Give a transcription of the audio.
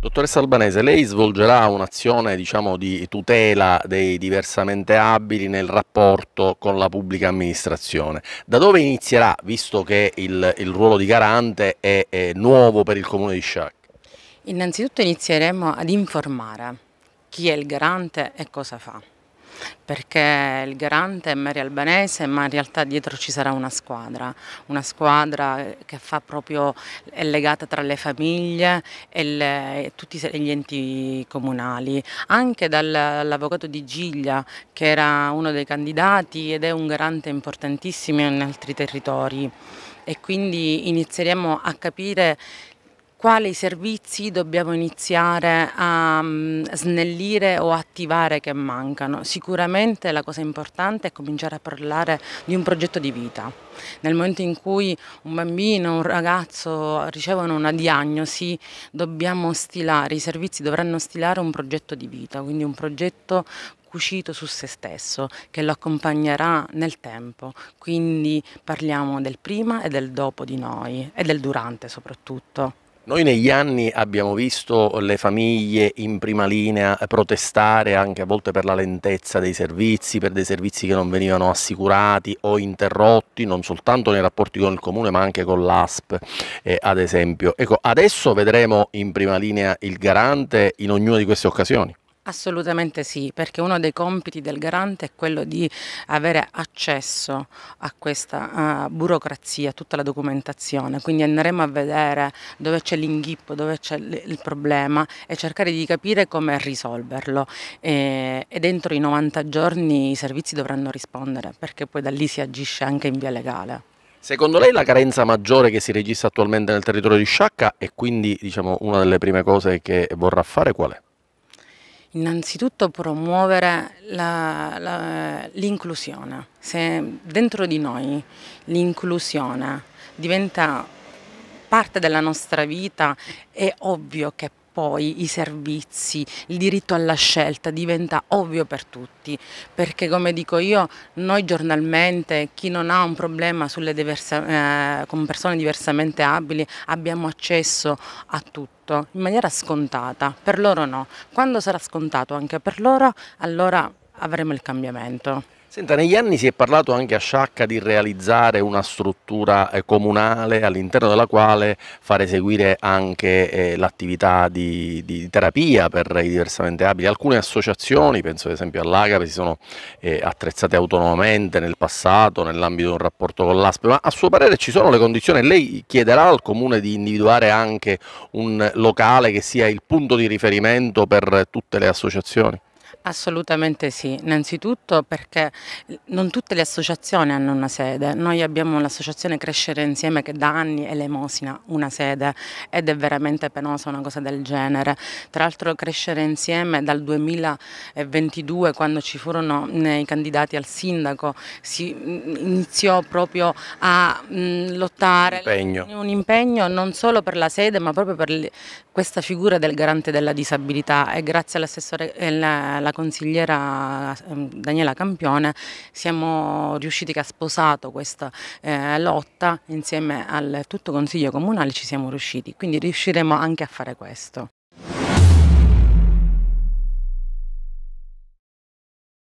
Dottoressa Albanese, lei svolgerà un'azione diciamo, di tutela dei diversamente abili nel rapporto con la pubblica amministrazione. Da dove inizierà, visto che il, il ruolo di garante è, è nuovo per il Comune di Sciac? Innanzitutto inizieremo ad informare chi è il garante e cosa fa perché il garante è Mario Albanese, ma in realtà dietro ci sarà una squadra, una squadra che fa proprio, è legata tra le famiglie e, le, e tutti gli enti comunali, anche dall'avvocato di Giglia che era uno dei candidati ed è un garante importantissimo in altri territori e quindi inizieremo a capire quali servizi dobbiamo iniziare a mm, snellire o attivare che mancano. Sicuramente la cosa importante è cominciare a parlare di un progetto di vita. Nel momento in cui un bambino, un ragazzo ricevono una diagnosi, dobbiamo stilare, i servizi dovranno stilare un progetto di vita, quindi un progetto cucito su se stesso che lo accompagnerà nel tempo. Quindi parliamo del prima e del dopo di noi e del durante soprattutto. Noi negli anni abbiamo visto le famiglie in prima linea protestare anche a volte per la lentezza dei servizi, per dei servizi che non venivano assicurati o interrotti, non soltanto nei rapporti con il comune ma anche con l'ASP eh, ad esempio. Ecco, adesso vedremo in prima linea il garante in ognuna di queste occasioni. Assolutamente sì, perché uno dei compiti del garante è quello di avere accesso a questa uh, burocrazia, a tutta la documentazione, quindi andremo a vedere dove c'è l'inghippo, dove c'è il problema e cercare di capire come risolverlo e, e, dentro i 90 giorni i servizi dovranno rispondere perché poi da lì si agisce anche in via legale. Secondo lei la carenza maggiore che si registra attualmente nel territorio di Sciacca e quindi diciamo, una delle prime cose che vorrà fare qual è? Innanzitutto promuovere l'inclusione. Se dentro di noi l'inclusione diventa parte della nostra vita, è ovvio che poi i servizi, il diritto alla scelta diventa ovvio per tutti, perché come dico io, noi giornalmente, chi non ha un problema diverse, eh, con persone diversamente abili, abbiamo accesso a tutto tutto in maniera scontata, per loro no. Quando sarà scontato anche per loro, allora avremo il cambiamento. Senta, negli anni si è parlato anche a Sciacca di realizzare una struttura eh, comunale all'interno della quale far eseguire anche eh, l'attività di, di, terapia per i diversamente abili. Alcune associazioni, penso ad esempio all'Agape, si sono eh, attrezzate autonomamente nel passato nell'ambito di un rapporto con l'ASPE, ma a suo parere ci sono le condizioni? Lei chiederà al Comune di individuare anche un locale che sia il punto di riferimento per tutte le associazioni? Assolutamente sì, innanzitutto perché non tutte le associazioni hanno una sede, noi abbiamo l'associazione Crescere Insieme che da anni è l'emosina una sede ed è veramente penosa una cosa del genere, tra l'altro Crescere Insieme dal 2022 quando ci furono i candidati al sindaco si iniziò proprio a lottare, impegno. un impegno non solo per la sede ma proprio per questa figura del garante della disabilità e grazie all'assessore eh, la consigliera ehm, Daniela Campione siamo riusciti che ha sposato questa eh, lotta insieme al tutto Consiglio Comunale ci siamo riusciti, quindi riusciremo anche a fare questo.